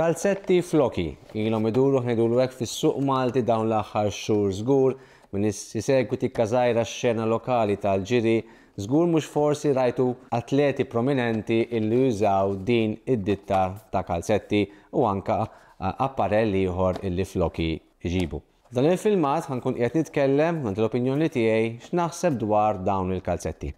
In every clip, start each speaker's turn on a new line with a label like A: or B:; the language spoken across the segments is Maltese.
A: Kalzetti floki, ilhom iduru ħnidulu hekk fis-suq Malti dawn l-aħħar xhur żgur minn issegwiti kazajra x-xena lokali tal-ġiri, żgur mhux forsi rajtu atleti prominenti illi jużaw din id-ditta ta' kalzetti u anka apparelli ieħor illi floki ġibu. Dan il-filmat ħankun qed nitkellem għand l-opinjoni tiegħi x'naħseb dwar dawn il-kalzetti.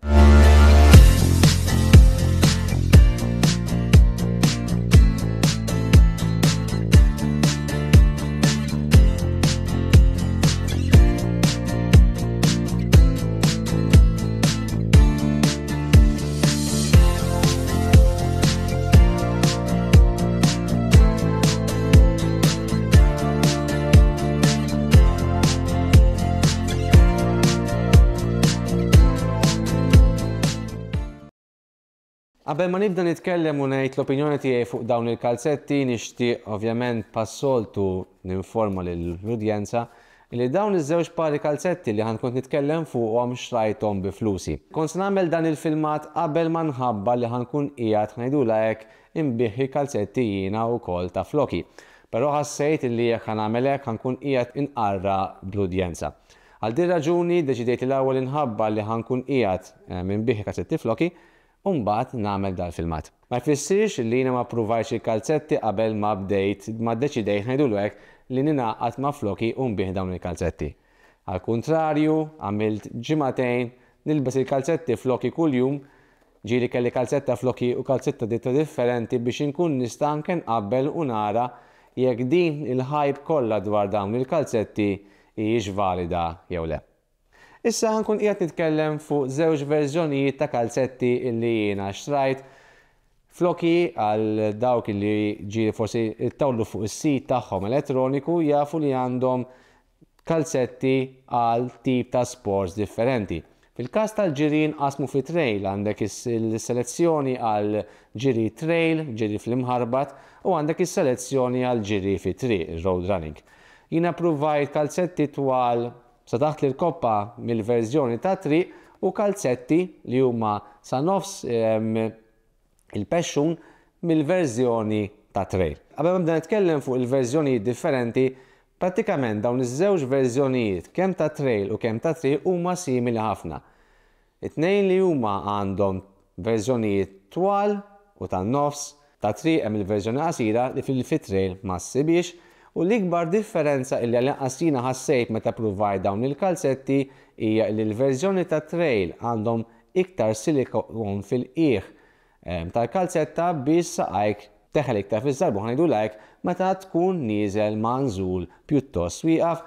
A: Qabel ma nibda nitkellem u ngħid l-opinjoni tiegħi fuq dawn il-kalzetti, nixtieq ovvjament passoltu ninforma lill-udjenza li dawn iż-żewġ pari kalzetti li ħankont nitkellem fuqhom xrajthom bi flusi. s nagħmel dan il-filmat qabel ma nħabba li ħankun qiegħed ngħidula hekk imbiħi kalzetti u wkoll ta' floki. Però ħassejt li jekk ħanagħmel hekk ħankun qiegħed inqarra bl-udjenza. Għal din raġuni deċidejt l-ewwel inħabba li ħankun qiegħed eh, minn biħi kalzetti floki Umbat namel dal-filmat. Ma jfissirx li jina ma provajx il-kalzetti qabel ma bdejt ma deċidejt ħajdu l li għat ma floki unbih dawn il-kalzetti. Al kontrarju, għamilt ġimatejn nilbes il-kalzetti floki kull-jum ġiri kelli kalzetta floki u kalzetta ditta differenti biex inkun nista' anke nqabbel u nara jekk din il hype kollha dwar dawn il-kalzetti hijiex valida jew le. Issa ħankun jgħat nitkellem fuq żewġ verżjonijiet ta' kalzetti illi jiena xtrajt floki għal dawk illi ġi forsi tawlu fuq is-sit tagħhom elettroniku jafu li għandhom kalzetti għal tip ta' sports differenti. Fil-kas tal-ġirin qasmu fi trail għandek il-selezzjoni għal ġiri trail, ġiri fl-imħarbat u għandek il-selezzjoni għal ġiri fi tri, road running. Jina provajt kalzetti twal Sa taħt li l koppa mill-verżjoni ta' tri u kalzetti li huma sa nofs ehm, il-pexxun mill-verżjoni ta' trail. Qabel nibda nitkellem fuq il-verżjonijiet differenti, pratikament dawn iż-żewġ verżjonijiet kemm ta' trail u kemm ta' triq huma simili ħafna. It-tnejn li huma għandhom verżjonijiet twal u tan nofs ta' triq hemm il-verżjoni qasira li fil-fit trail ma sibiex. U l-ikbar differenza illi għal-inqasina ħassejt meta pruvaj dawn il-kalzetti hija li l-verżjoni ta' trail għandhom iktar silikon fil-qiegħ tal-kalzetta biex saqajk teħel iktar fiż-żarbu ħanajdu lajk meta tkun nizel manżul pjuttost wieqaf.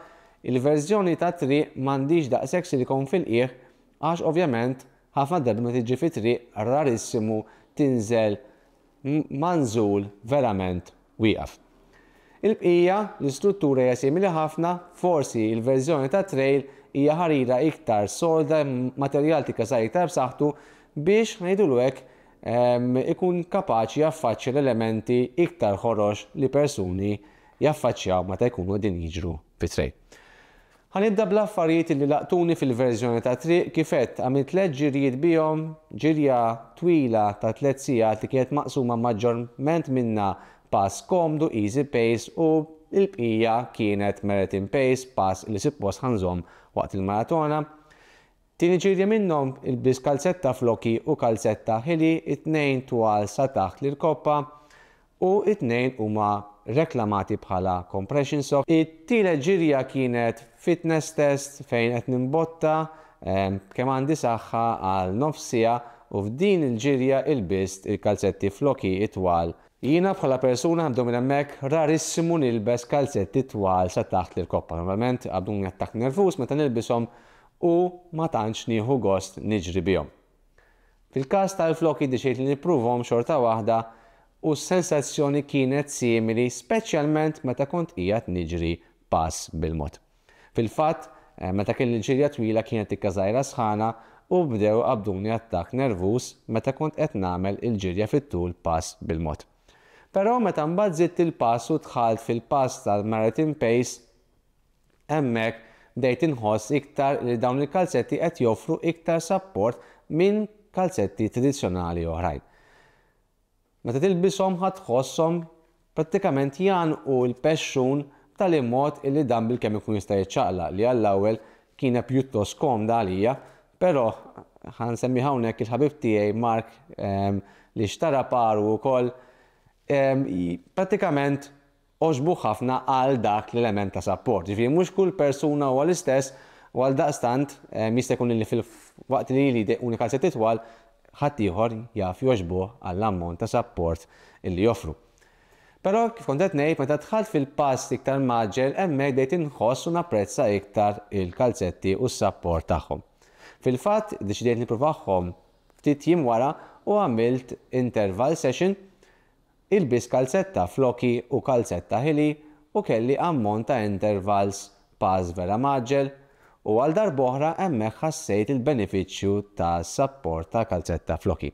A: Il-verżjoni ta' triq m'għandix sek silikon fil-qiegħ għax ovvjament ħafna darba meta tiġi fit rarissimu tinżel manżul verament wieqaf. Il-bqija l-istruttura hija ħafna, forsi il-verżjoni ta' trail hija ħarira iktar solda materjal tikasar iktar b'saħħtu biex ngħidulu hekk ikun kapaċi jaffaċċja l-elementi iktar ħorox li persuni jaffaċċjaw meta jkunu din jiġru fit trail Ħanibda bl-affarijiet li laqtuni fil-verżjoni ta' triq kifet għamilt tliet ġirjiet bihom ġirja twila ta' tliet sigħat li kienet maqsuma maġġorment minna pass komdu, easy pace u il-bqija kienet meritin pace pass li sippos ħanżom waqt il-maratona. Tini ġirja minnom il-bis kalzetta floki u kalzetta ħili it-nejn twal sa taħt l-koppa u it-nejn huma reklamati bħala compression sock. It-tile ġirja kienet fitness test fejn qed nimbotta kemm għandi saħħa għal nofsija u f'din il-ġirja il-bist il-kalzetti floki it-twal Jina bħala persuna għabdu minn hemmhekk rarissimu nilbes kalzetti twal sa taħt l koppa Normalment għabdu jattak nervus meta nilbisom u ma tantx nieħu gost niġri bihom. Fil-każ tal-floki diċejt li nippruvhom xorta waħda u s-sensazzjoni kienet simili speċjalment meta kont qiegħed niġri pass bil-mod. Fil-fatt, eh, meta kelli ġirja twila kienet ikkażajra sħana u bdew qabduni attak nervus meta kont qed nagħmel il-ġirja fit-tul pass bil-mod. Pero meta mbagħad il-pass u dħalt fil-pass tal-Marathon Pace, hemmhekk dejt inħoss iktar li dawn il-kalzetti qed joffru iktar support minn kalzetti tradizzjonali oħrajn. Meta tilbishom ħadd tħosshom prattikament janqu l-pexxun tal-immod illi dan bil-kemm ikun jista' jiċċaqla li għall-ewwel kiena pjuttost komda għalija, però semmi hawnhekk il-ħabib tiegħi Mark ehm, li xtara paru wkoll pratikament oġbu ħafna għal dak l-element ta' support. Ġifiri, mhux kull persuna u l-istess u għal daqstant jista' jkun li fil-waqt li li unika se titwal ħadd ieħor jaf joġbu għall ammont ta' support illi joffru. Però kif kont qed ngħid meta fil-pass iktar maġġel emme dejt inħoss u napprezza iktar il-kalzetti u s-support tagħhom. Fil-fatt deċidiet nipprovahom ftit jim wara u għamilt interval session Ilbis kalzetta floki u kalzetta hili u kelli ammont ta' intervals paż vera maġġel u għal darboħra emme ħassejt il-beneficju ta' support ta' kalzetta floki.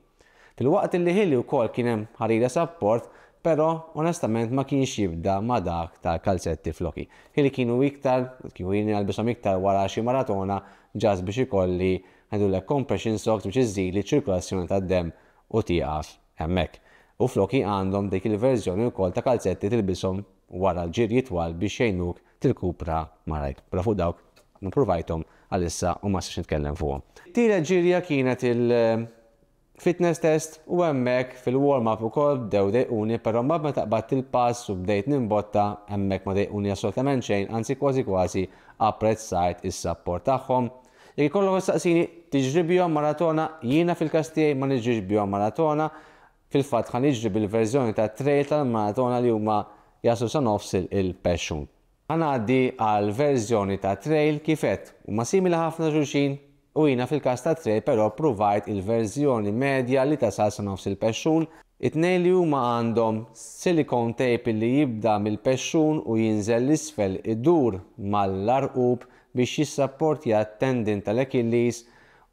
A: Fil-waqt li ħili u kol kienem ħarira support, pero onestament ma kienx jibda ma dak ta' kalzetti floki. Hili kienu iktar, kienu jini għalbisom iktar wara xi maratona ġaz biex ikolli għandu l compression socks biex iżżid li ċirkulazzjoni ta' dem u tiqaf hemmhekk u floki għandhom dik il-verżjoni wkoll ta' kalzetti tilbishom wara l-ġir jitwal biex til tilkupra marajk. Bra fuq dawk għal għalissa u ma sax nitkellem fuq. Tira ġirja kienet il- fitness test u hemmhekk fil-warm-up ukoll bdew dejquni, però ma taqbad il-pass u bdejt nimbotta hemmhekk ma dejquni assolutament xejn, anzi kważi kważi apprezzajt is-sapport tagħhom. Jekk ikollok saqsini tiġribjom maratona, jiena fil-kastijaj ma niġribjom maratona, fil-fat ħan iġri bil-verżjoni ta' trail tal-maratona li huma jasu sa' nofsil il-passion. Ħan għaddi għal verżjoni ta' trail kifet u ma' simili ħafna xulxin u jina fil-kas ta' trail pero provajt il-verżjoni medja li ta' sa' nofs il-passion Itnej li huma għandhom silicone tape li jibda mill-pexxun u jinżel l-isfel idur mal-larqub biex jissapport t tal ekillis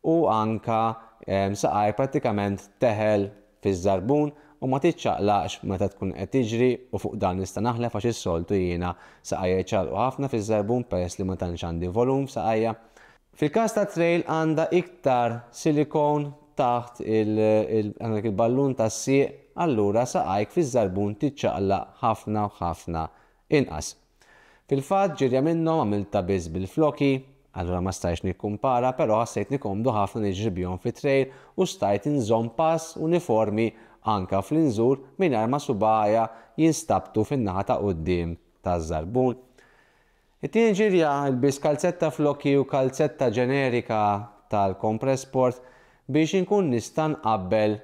A: u anka ehm, saqaj pratikament teħel fiż-żarbun u ma titċaqlaqx meta tkun qed tiġri u fuq dan nista' naħlef għax is-soltu jiena saqajja ċarqu ħafna fiż-żarbun peress li ma tantx għandi volum saqajja. Fil-każ ta' trail għandha iktar silikon taħt il-ballun tas sieq allura saqajk fiż-żarbun tiċċaqlaq ħafna u ħafna inqas. Fil-fatt ġirja minnhom għamilta biss bil-floki, Allura ma stajx nikkumpara, però ħassejt nikomdu ħafna niġribjon fi trail u stajt nżom pass uniformi anka fl-inżur mingħajr ma subaja jinstabtu fin-naħa ta' qoddim taż-żarbun. It-tieni ġirja l-bis kalzetta flokki u kalzetta ġenerika tal-Kompressport biex inkun nista' nqabbel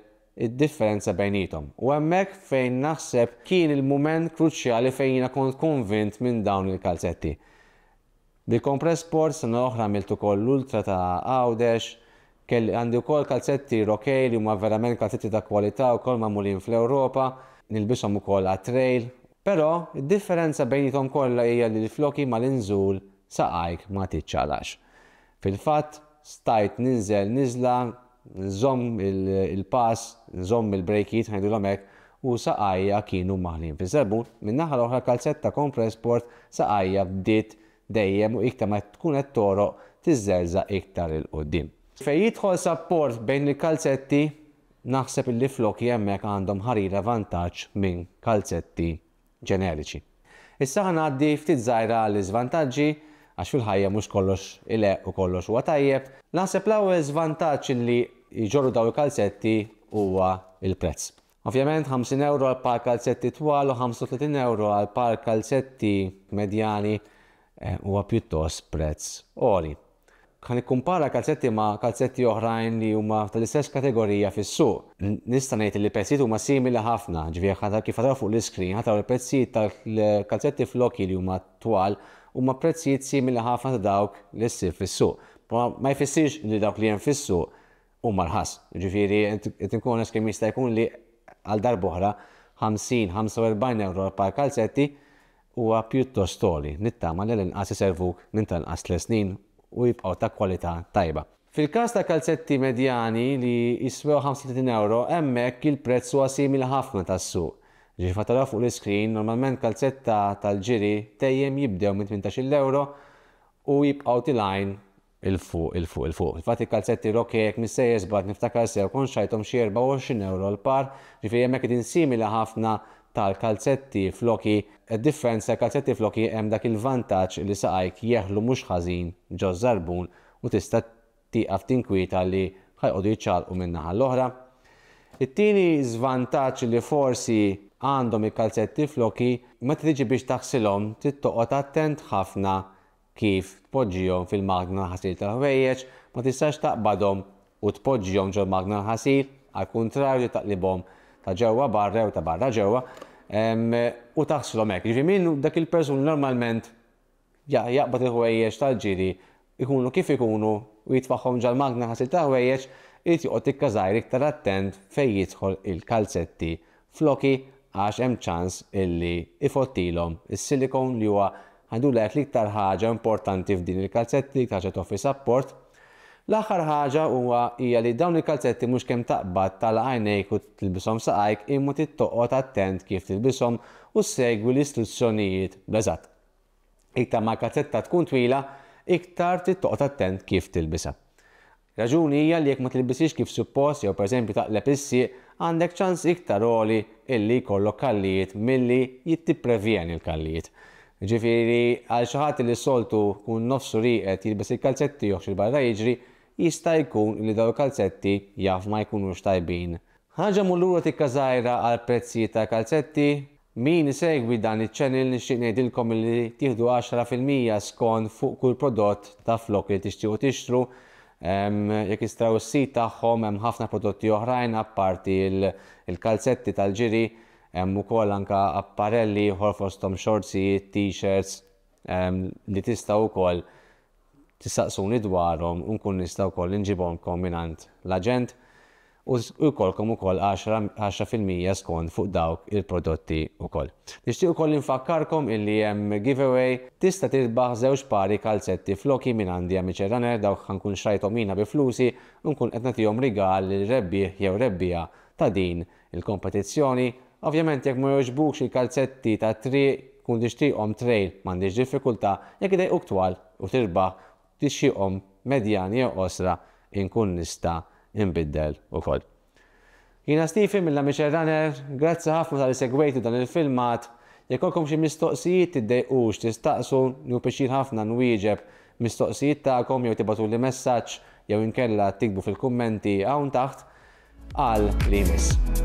A: id-differenza bejnietom. U hemmhekk fejn naħseb kien il-mument kruċjali fejn jiena kont konvint minn dawn il-kalzetti. Bi kompress sports sena oħra miltu koll l-ultra ta' Għawdex, kelli għandi wkoll kalzetti rokej li huma verament kalzetti ta' kwalità wkoll mulin fl-Ewropa, u ukoll għat-trail. Però il differenza bejnietom kollha hija li l-floki mal-inżul saqajk ma tiċċalax. Fil-fatt, stajt ninżel nizla, nżomm il-pass, nżomm il-breakiet, ħajdu l-omek, u saqajja kienu maħlin. Fil-sebu, minnaħal oħra kalzetta kompress Sport saqajja bdiet dejjem u iktar ma tkun qed toroq tiżerza iktar il qudiem Fej jidħol support bejn il-kalzetti, naħseb illi flok jemmek għandhom ħarira vantaġġ minn kalzetti ġeneriċi. Issa ħanaddi ftit żgħira l iżvantaġġi għax fil-ħajja mhux kollox ile u kollox huwa tajjeb. Naħseb l-ewwel żvantaġġ li jġorru daw il-kalzetti huwa il-prezz. Ovvjament 50 euro għal par kalzetti twal u 35 euro għal par kalzetti medjani Eh, huwa pjuttost prezz oli. Kan ikkumpara kalzetti ma' kalzetti oħrajn li huma tal-istess kategorija fis-suq. Nista' ngħid li pezzijiet huma simili ħafna, ġifieri ħadha kif ħataw fuq l-iskrin, ħataw il-prezzijiet tal-kalzetti flokki li huma twal huma prezzijiet simili ħafna ta' dawk li ssir fis-suq. Ma jfissirx li dawk li hemm fis-suq huma rħas. Ġifieri qed inkun kemm jista' jkun li għal darbohra 50-45 euro par kalzetti huwa pjuttost toli, nittama li l-inqas servuk minn tal-inqas snin u jibqgħu ta' kwalità tajba. Fil-każ ta' kalzetti medjani li jiswew 35 euro, hemmhekk il-prezz huwa simili ħafna tas-suq. Ġifa tara fuq l-iskrin, normalment kalzetta tal-ġiri tejjem jibdew minn 18 euro u jibqgħu tilajn il-fuq, il-fuq, il-fuq. il kalzetti rokek mis-sejjes bad niftakar sew kun xajtom xie 24 euro l-par, ġifi jemmek din simili ħafna tal-kalzetti floki, id-differenza kalzetti floki hemm dak il-vantaġġ li saqajk jeħlu mhux ħażin ġo żarbun u tista' tieqaf tinkwieta li ħajqodu jiċċalqu u naħa l-oħra. It-tieni żvantaġġ li forsi għandhom il-kalzetti floki ma tiġi biex taħsilhom tittoqgħod attent ħafna kif tpoġġihom fil-magna ħasil tal-ħwejjeġ ma tistax taqbadhom u tpoġġihom ġol magna ħasil, għal kontrarju taqlibhom ta' ġewwa barra u ta' barra ġewwa u taħslu hekk. Jiġri minnu dak il-persun normalment jaqbad il-ħwejjeġ tal-ġiri ikunu kif ikunu u jitfaħħom ġal-magna ħasil ta' ħwejjeġ, irid joqgħod ikkażajr iktar attent fejn jidħol il-kalzetti floki għax hemm ċans illi ifottilhom is-silikon li huwa għandu l-iktar ħaġa importanti f'din il-kalzetti, iktar ħaġa toffi support, L-aħħar ħaġa huwa hija li dawn il-kalzetti mhux kemm taqbad tal-għajnejk u tilbishom saqajk imma tittoqgħod attent kif tilbishom u segwi l-istruzzjonijiet b'eżatt. Iktar ma kalzetta tkun twila, iktar tittoqgħod attent kif tilbisha. Raġuni hija li jekk ma tilbisix kif suppost jew pereżempju taqleb issi għandek ċans iktar oli illi jkollok kallijiet milli jittiprevjeni l-kallijiet. Ġifieri għal xi ħadd li soltu kun nofsu riqet jilbes il-kalzetti joħx il-barra jiġri jista' jkun li daw kalzetti jaf ma jkunux tajbin. Ħaġa mullura tikka zaħira għal prezzi ta' kalzetti, min segwi dan iċ ċenil nixtieq ngħidilkom li tieħdu 10% skont fuq kull prodott ta' flok li tixtiequ tixtru jekk jistraw s sit tagħhom hemm ħafna prodotti oħrajn apparti il-kalzetti tal-ġiri hemm ukoll anka apparelli ħolfosthom fosthom t-shirts li tista' wkoll tistaqsuni dwarhom u nkun nistgħu wkoll inġibhom kombinant l-aġent u jkollkom ukoll 10% skont fuq dawk il-prodotti ukoll. Nixtieq ukoll infakkarkom illi hemm giveaway tista' tirbaħ żewġ pari kalzetti floki minn għandi amiċi runner dawk ħankun xrajthom ina bi flusi u nkun qed nagħtihom rigal lil rebbieħ jew rebbija ta' din il-kompetizzjoni. Ovvjament jekk ma jogħġbux il-kalzetti ta' triq kun tixtieqhom trail m'għandix diffikultà jekk idej uktwal u tirbaħ tixieqhom medjani jew osra inkun nista' inbiddel ukoll. Jina Stifi mill Michel Runner, grazzi ħafna tal segwejtu dan il-filmat. Jekolkom xi mistoqsijiet tiddejqux, tistaqsu, jew biexin ħafna nwieġeb mistoqsijiet tagħkom jew tibatu li messaġġ jew inkella tikbu fil-kummenti hawn taħt għal li miss.